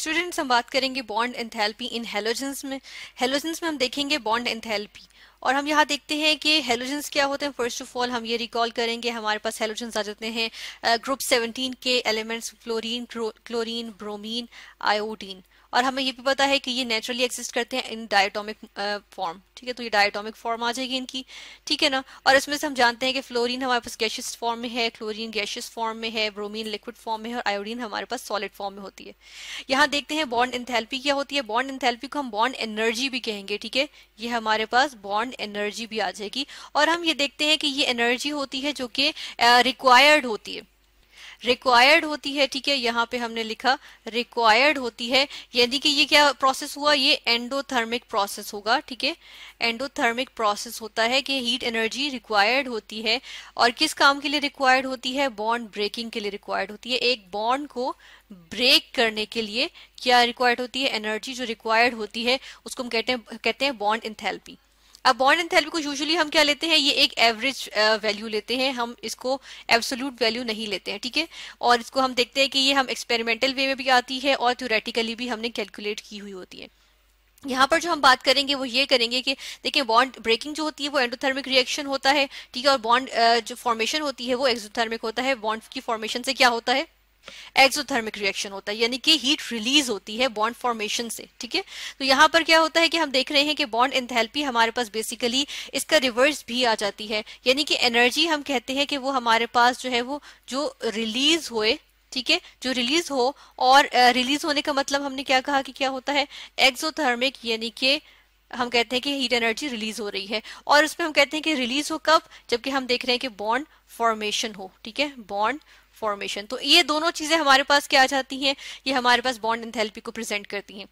students हम बात करेंगे बॉन्ड एंथैल्पी इन हेलोजेंस में हेलोजेंस में हम देखेंगे बॉन्ड एंथैल्पी और हम यहाँ देखते हैं कि हेलोजेंस क्या होते हैं फर्स्ट ऑफ ऑल हम ये रिकॉल करेंगे हमारे पास हेलोजेंस आ जाते हैं ग्रुप 17 के elements fluorine chlorine bromine iodine और हमें ये भी पता है कि ये नेचुरली एग्जिस्ट करते हैं इन डायटोमिक फॉर्म ठीक है तो ये डायटोमिक फॉर्म आ जाएगी इनकी ठीक है ना और इसमें से हम जानते हैं कि फ्लोरीन हमारे पास गैशियस फॉर्म में है क्लोरीन गैशियस फॉर्म में है ब्रोमीन लिक्विड फॉर्म में है और आयोडीन हमारे पास सॉलिड फॉर्म में होती है यहाँ देखते हैं बॉन्ड इंथेल्पी क्या होती है बॉन्ड इंथेल्पी को हम बॉन्ड एनर्जी भी कहेंगे ठीक है ये हमारे पास बॉन्ड एनर्जी भी आ जाएगी और हम ये देखते हैं कि ये एनर्जी होती है जो कि रिक्वायर्ड uh, होती है रिक्वायर्ड होती है ठीक है यहाँ पे हमने लिखा रिक्वायर्ड होती है यानी कि ये क्या प्रोसेस हुआ ये एंडोथर्मिक प्रोसेस होगा ठीक है एंडोथर्मिक प्रोसेस होता है कि हीट एनर्जी रिक्वायर्ड होती है और किस काम के लिए रिक्वायर्ड होती है बॉन्ड ब्रेकिंग के लिए रिक्वायर्ड होती है एक बॉन्ड को ब्रेक करने के लिए क्या रिक्वायर्ड होती है एनर्जी जो रिक्वायर्ड होती है उसको हम कहते हैं कहते हैं बॉन्ड इंथेल्पी अब बॉन्ड एंथैल्पी को यूजुअली हम क्या लेते हैं ये एक एवरेज वैल्यू लेते हैं हम इसको एब्सोल्यूट वैल्यू नहीं लेते हैं ठीक है और इसको हम देखते हैं कि ये हम एक्सपेरिमेंटल वे में भी आती है और थ्योरेटिकली भी हमने कैलकुलेट की हुई होती है यहाँ पर जो हम बात करेंगे वो ये करेंगे कि देखिए बॉन्ड ब्रेकिंग जो होती है वो एंडोथर्मिक रिएक्शन होता है ठीक है और बॉन्ड जो फॉर्मेशन होती है वो एक्सोथर्मिक होता है बॉन्ड की फॉर्मेशन से क्या होता है एक्सोथर्मिक रिएक्शन होता है यानी कि हीट रिलीज होती है बॉन्ड फॉर्मेशन से ठीक है तो यहाँ पर क्या होता है कि हम देख रहे हैं कि बॉन्ड इंथेल्पी हमारे पास बेसिकली इसका रिवर्स भी आ जाती है यानी कि एनर्जी हम कहते हैं कि वो हमारे पास जो है वो जो रिलीज हुए ठीक है जो रिलीज हो और रिलीज होने का मतलब हमने क्या कहा कि क्या होता है एक्सोथर्मिक यानी कि हम कहते हैं कि हीट एनर्जी रिलीज हो रही है और उसमें हम कहते हैं कि रिलीज हो कब जबकि हम देख रहे हैं कि बॉन्ड फॉर्मेशन हो ठीक है बॉन्ड फॉर्मेशन तो ये दोनों चीजें हमारे पास क्या आ जाती हैं ये हमारे पास बॉन्ड एंथेल्पी को प्रेजेंट करती हैं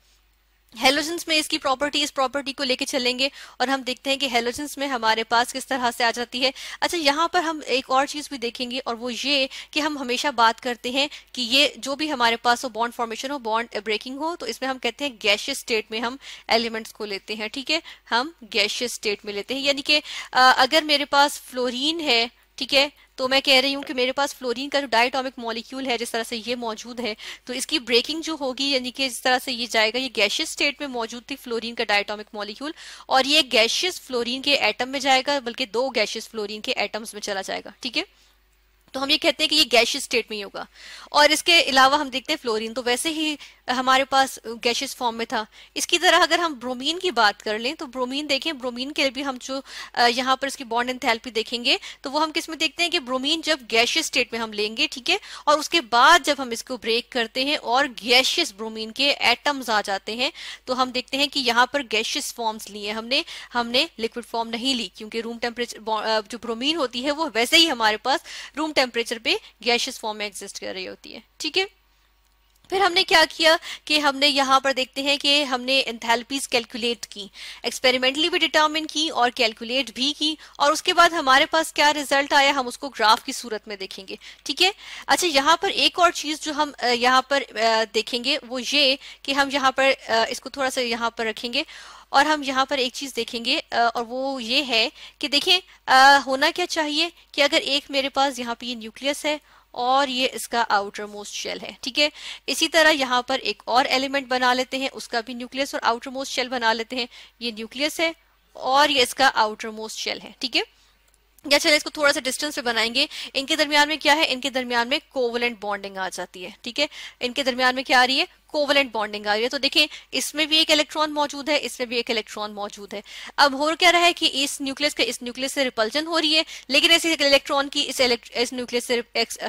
हेलोजेंस में इसकी प्रॉपर्टी इस प्रॉपर्टी को लेके चलेंगे और हम देखते हैं कि हेलोजेंस में हमारे पास किस तरह से आ जाती है अच्छा यहाँ पर हम एक और चीज भी देखेंगे और वो ये कि हम हमेशा बात करते हैं कि ये जो भी हमारे पास हो बॉन्ड फॉर्मेशन हो बॉन्ड ब्रेकिंग हो तो इसमें हम कहते हैं गैशियस स्टेट में हम एलिमेंट्स को लेते हैं ठीक है हम गैशियस स्टेट में लेते हैं यानी कि अगर मेरे पास फ्लोरिन है ठीक है तो मैं कह रही हूँ कि मेरे पास फ्लोरीन का जो डायटोमिक मॉलिक्यूल है जिस तरह से ये मौजूद है तो इसकी ब्रेकिंग जो होगी यानी कि जिस तरह से ये जाएगा ये गैशियस स्टेट में मौजूद थी फ्लोरीन का डायटोमिक मॉलिक्यूल और ये गैशियस फ्लोरीन के एटम में जाएगा बल्कि दो गैशियस फ्लोरीन के एटम्स में चला जाएगा ठीक है तो हम ये कहते हैं कि ये गैशियस स्टेट में ही होगा और इसके अलावा हम देखते हैं फ्लोरीन तो वैसे ही हमारे पास गैशियस फॉर्म में था इसकी तरह अगर हम ब्रोमीन की बात कर लें तो ब्रोमीन देखें ब्रोमीन के लिए भी हम जो यहाँ पर इसकी बॉन्ड एंथैल्पी देखेंगे तो वो हम किस में देखते हैं कि ब्रोमीन जब गैशियस स्टेट में हम लेंगे ठीक है और उसके बाद जब हम इसको ब्रेक करते हैं और गैशियस ब्रोमीन के एटम्स आ जाते हैं तो हम देखते हैं कि यहाँ पर गैशियस फॉर्म्स लिए हमने हमने लिक्विड फॉर्म नहीं ली क्योंकि रूम टेम्परेचर जो ब्रोमीन होती है वो वैसे ही हमारे पास रूम टेम्परेचर पे गैशियस फॉर्म में एग्जिस्ट कर रही होती है ठीक है फिर हमने क्या किया कि हमने यहाँ पर देखते हैं कि हमने एंथैल्पीज कैलकुलेट की एक्सपेरिमेंटली भी डिटरमिन की और कैलकुलेट भी की और उसके बाद हमारे पास क्या रिजल्ट आया हम उसको ग्राफ की सूरत में देखेंगे ठीक है अच्छा यहाँ पर एक और चीज जो हम यहाँ पर देखेंगे वो ये कि हम यहाँ पर इसको थोड़ा सा यहाँ पर रखेंगे और हम यहाँ पर एक चीज़ देखेंगे और वो ये है कि देखें होना क्या चाहिए कि अगर एक मेरे पास यहाँ पे ये न्यूक्लियस है और ये इसका आउटर मोस्ट शेल है ठीक है इसी तरह यहाँ पर एक और एलिमेंट बना लेते हैं उसका भी न्यूक्लियस और आउटर मोस्ट शेल बना लेते हैं ये न्यूक्लियस है और ये इसका आउटर मोस्ट शेल है ठीक है या चले इसको थोड़ा सा डिस्टेंस पे बनाएंगे इनके दरमियान में क्या है इनके दरमियान में कोवलेंट बॉन्डिंग आ जाती है ठीक है इनके दरमियान में क्या आ रही है कोवलेंट बॉन्डिंग आ रही है तो देखिए इसमें भी एक इलेक्ट्रॉन मौजूद है इसमें भी एक इलेक्ट्रॉन मौजूद है अब हो क्या रहा है कि इस न्यूक्लियस के इस न्यूक्लियस से रिपल्जन हो रही है लेकिन ऐसे इलेक्ट्रॉन की इस इस न्यूक्लियस से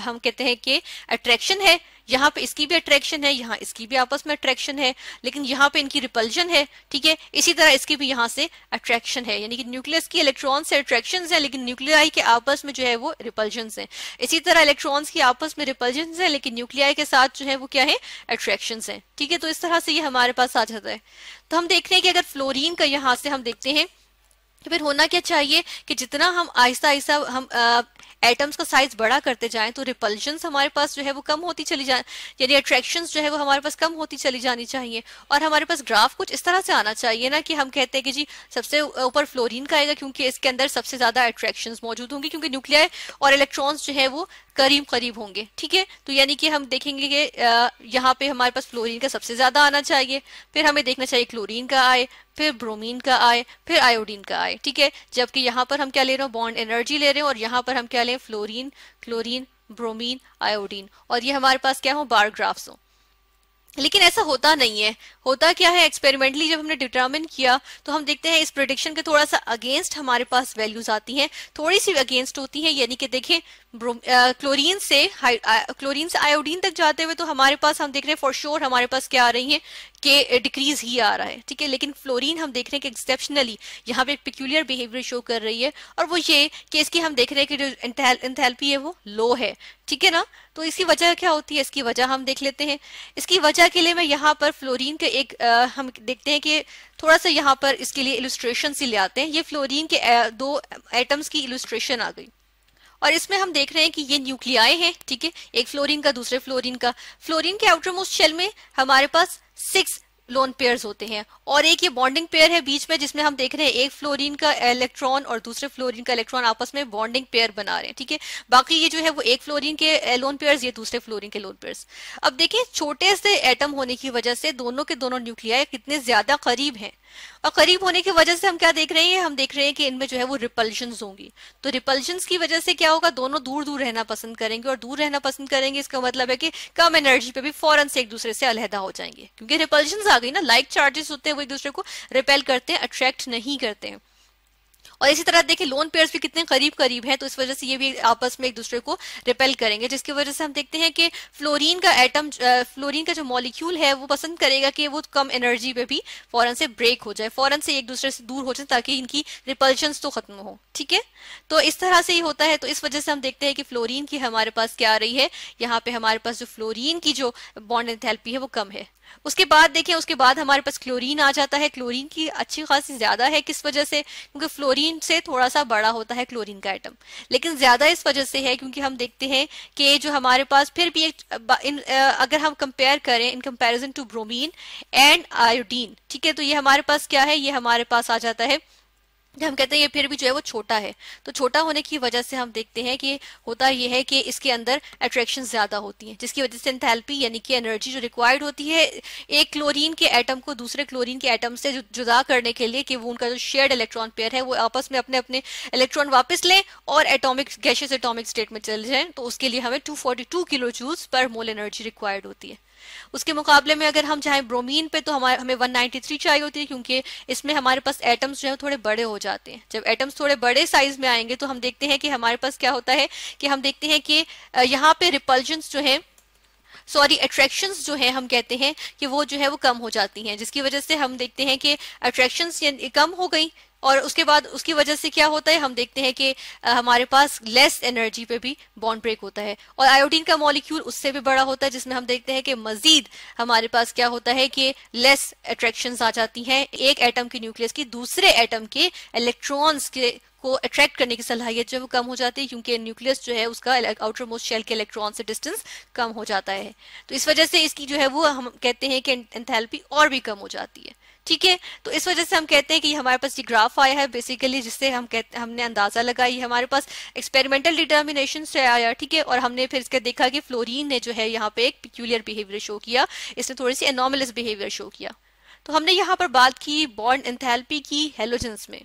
हम कहते हैं कि अट्रैक्शन है यहाँ पे इसकी भी अट्रैक्शन है यहाँ इसकी भी आपस में अट्रैक्शन है लेकिन यहाँ पे इनकी रिपल्जन है ठीक है इसी तरह इसकी भी यहाँ से अट्रैक्शन है यानी कि न्यूक्लियस की इलेक्ट्रॉन से अट्रैक्शन है लेकिन न्यूक्लियाई के आपस में जो है वो रिपल्जन है इसी तरह इलेक्ट्रॉन्स की आपस में रिपल्जन है लेकिन न्यूक्लियाई के साथ जो है वो क्या है अट्रैक्शन है ठीक है तो इस तरह से ये हमारे पास आ जाता है तो हम देख रहे हैं कि अगर फ्लोरिन का यहाँ से हम देखते हैं तो फिर होना क्या चाहिए कि जितना हम आहिस्ता आहिस्ता हम एटम्स का साइज बड़ा करते जाएं तो रिपल्शन हमारे पास जो है वो कम होती चली जाए यानी अट्रैक्शन जो है वो हमारे पास कम होती चली जानी चाहिए और हमारे पास ग्राफ कुछ इस तरह से आना चाहिए ना कि हम कहते हैं कि जी सबसे ऊपर फ्लोरीन का आएगा क्योंकि इसके अंदर सबसे ज्यादा अट्रैक्शन मौजूद होंगे क्योंकि न्यूक्लियर और इलेक्ट्रॉन्स जो है वो करीब करीब होंगे ठीक है तो यानी कि हम देखेंगे कि यहाँ पे हमारे पास फ्लोरिन का सबसे ज्यादा आना चाहिए फिर हमें देखना चाहिए क्लोरीन का आए फिर ब्रोमीन का आए फिर आयोडीन का आए ठीक है जबकि यहां पर हम क्या ले रहे हो बॉन्ड एनर्जी ले रहे हो और यहां पर हम क्या लें फ्लोरीन क्लोरीन ब्रोमीन आयोडीन और ये हमारे पास क्या हो बार ग्राफ्स हो लेकिन ऐसा होता नहीं है होता क्या है एक्सपेरिमेंटली जब हमने डिटर्मिन किया तो हम देखते हैं इस प्रोडिक्शन के थोड़ा सा अगेंस्ट हमारे पास वैल्यूज आती हैं थोड़ी सी अगेंस्ट होती हैं यानी कि देखें क्लोरीन से क्लोरीन से आयोडीन तक जाते हुए तो हमारे पास हम देख रहे हैं फॉर श्योर sure हमारे पास क्या आ रही है कि डिक्रीज ही आ रहा है ठीक है लेकिन फ्लोरीन हम देख रहे हैं कि एक्सेप्शनली यहाँ पे एक पिक्यूलियर बिहेवियर शो कर रही है और वो ये कि इसकी हम देख रहे हैं कि जो इंथेल्पी है वो लो है ठीक है ना तो इसकी वजह क्या होती है इसकी वजह हम देख लेते हैं इसकी वजह के लिए मैं यहाँ पर फ्लोरीन के एक आ, हम देखते हैं कि थोड़ा सा यहाँ पर इसके लिए इलुस्ट्रेशन से ले आते हैं ये फ्लोरिन के आ, दो एटम्स की इलुस्ट्रेशन आ गई और इसमें हम देख रहे हैं कि ये न्यूक्लियाए हैं ठीक है एक फ्लोरीन का दूसरे फ्लोरीन का फ्लोरीन के आउटरमोस्ट शेल में हमारे पास सिक्स लोन पेयर्स होते हैं और एक ये बॉन्डिंग पेयर है बीच में जिसमें हम देख रहे हैं एक फ्लोरीन का इलेक्ट्रॉन और दूसरे फ्लोरीन का इलेक्ट्रॉन आपस में बॉन्डिंग पेयर बना रहे हैं ठीक है बाकी ये जो है वो एक फ्लोरीन के लोन पेयर्स ये दूसरे फ्लोरीन के लोन पेयर्स अब देखिए छोटे से एटम होने की वजह से दोनों के दोनों न्यूक्लिया कितने ज्यादा करीब हैं और करीब होने की वजह से हम क्या देख रहे हैं हम देख रहे हैं कि इनमें जो है वो रिपल्शन होंगी तो रिपल्शन की वजह से क्या होगा दोनों दूर दूर रहना पसंद करेंगे और दूर रहना पसंद करेंगे इसका मतलब है कि कम एनर्जी पे भी फौरन से एक दूसरे से अलहदा हो जाएंगे क्योंकि रिपल्शन आ गई ना लाइक चार्जेस होते हैं वो एक दूसरे को रिपेल करते हैं अट्रैक्ट नहीं करते हैं और इसी तरह देखिए लोन पेयर्स भी कितने करीब करीब हैं तो इस वजह से ये भी आपस में एक दूसरे को रिपेल करेंगे जिसकी वजह से हम देखते हैं कि फ्लोरीन का एटम फ्लोरीन का जो मॉलिक्यूल है वो पसंद करेगा कि वो कम एनर्जी पे भी फौरन से ब्रेक हो जाए फौरन से एक दूसरे से दूर हो जाए ताकि इनकी रिपल्शन तो खत्म हो ठीक है तो इस तरह से ही होता है तो इस वजह से हम देखते हैं कि फ्लोरीन की हमारे पास क्या आ रही है यहाँ पे हमारे पास जो फ्लोरीन की जो बॉन्ड एंथैल्पी है वो कम है उसके बाद देखें उसके बाद हमारे पास क्लोरीन आ जाता है क्लोरीन की अच्छी खासी ज्यादा है किस वजह से क्योंकि फ्लोरीन से थोड़ा सा बड़ा होता है क्लोरीन का एटम लेकिन ज्यादा इस वजह से है क्योंकि हम देखते हैं कि जो हमारे पास फिर भी एक इन, अगर हम कंपेयर करें in comparison to bromine and iodine ठीक है तो ये हमारे पास क्या है ये हमारे पास आ जाता है हम कहते हैं ये फिर भी जो है वो छोटा है तो छोटा होने की वजह से हम देखते हैं कि होता यह है कि इसके अंदर अट्रैक्शन ज्यादा होती है जिसकी वजह से एंथैल्पी यानी कि एनर्जी जो रिक्वायर्ड होती है एक क्लोरीन के एटम को दूसरे क्लोरीन के एटम से जुदा करने के लिए कि वो उनका जो शेयर्ड इलेक्ट्रॉन पेयर है वो आपस में अपने अपने इलेक्ट्रॉन वापस लें और एटोमिक गैशियस एटोमिक स्टेट में चले जाए तो उसके लिए हमें टू किलो जूस पर मोल एनर्जी रिक्वायर्ड होती है उसके मुकाबले में अगर हम चाहें ब्रोमीन पे तो हमारे हमें 193 चाहिए होती है क्योंकि इसमें हमारे पास एटम्स जो है थोड़े बड़े हो जाते हैं जब एटम्स थोड़े बड़े साइज में आएंगे तो हम देखते हैं कि हमारे पास क्या होता है कि हम देखते हैं कि यहाँ पे रिपल्जन जो है सॉरी अट्रैक्शंस जो है हम कहते हैं कि वो जो है वो कम हो जाती हैं जिसकी वजह से हम देखते हैं कि अट्रैक्शंस कम हो गई और उसके बाद उसकी वजह से क्या होता है हम देखते हैं कि हमारे पास लेस एनर्जी पे भी बॉन्ड ब्रेक होता है और आयोडीन का मॉलिक्यूल उससे भी बड़ा होता है जिसमें हम देखते हैं कि मजीद हमारे पास क्या होता है कि लेस अट्रैक्शन आ जाती हैं एक एटम की न्यूक्लियस की दूसरे एटम के इलेक्ट्रॉन्स के को अट्रैक्ट करने की सलाहियत जो है वो कम हो जाती है क्योंकि न्यूक्लियस जो है उसका आउटर मोस्ट शेल के इलेक्ट्रॉन से डिस्टेंस कम हो जाता है तो इस वजह से इसकी जो है वो हम कहते हैं कि एंथैल्पी और भी कम हो जाती है ठीक है तो इस वजह से हम कहते हैं कि हमारे पास ये ग्राफ आया है बेसिकली जिससे हम कहते हमने अंदाजा लगाई हमारे पास एक्सपेरिमेंटल डिटर्मिनेशन से आया ठीक है और हमने फिर इसके देखा कि फ्लोरीन ने जो है यहाँ पे एक पिक्यूलियर बिहेवियर शो किया इसने थोड़ी सी एनोमलस बिहेवियर शो किया तो हमने यहाँ पर बात की बॉन्ड एंथैल्पी की हेलोजेंस में